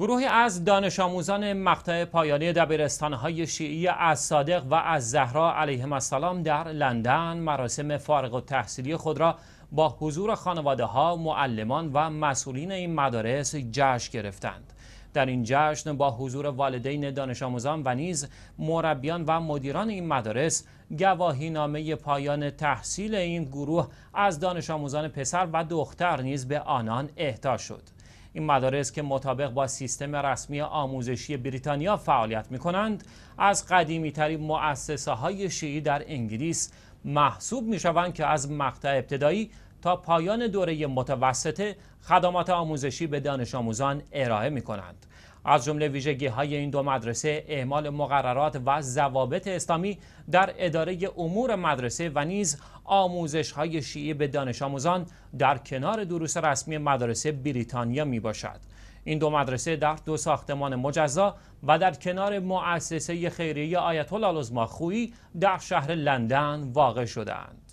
گروهی از دانش آموزان مقطع پایانی دبیرستانهای شیعی از صادق و از زهرا علیهم السلام در لندن مراسم فارغ و تحصیلی خود را با حضور خانواده ها، معلمان و مسئولین این مدارس جشن گرفتند. در این جشن با حضور والدین دانش آموزان و نیز مربیان و مدیران این مدارس گواهی نامه پایان تحصیل این گروه از دانش آموزان پسر و دختر نیز به آنان اهدا شد. این مدارس که مطابق با سیستم رسمی آموزشی بریتانیا فعالیت می کنند از قدیمی ترین مؤسسه های شیعی در انگلیس محسوب می شوند که از مقطع ابتدایی تا پایان دوره متوسطه خدمات آموزشی به دانش آموزان ارائه می کنند از جمله ویژگی های این دو مدرسه اعمال مقررات و ضوابط اسلامی در اداره امور مدرسه و نیز آموزش های شیعه به دانش آموزان در کنار دروس رسمی مدرسه بریتانیا می باشد. این دو مدرسه در دو ساختمان مجزا و در کنار مؤسسه خیریه آیت الله خویی در شهر لندن واقع شدند.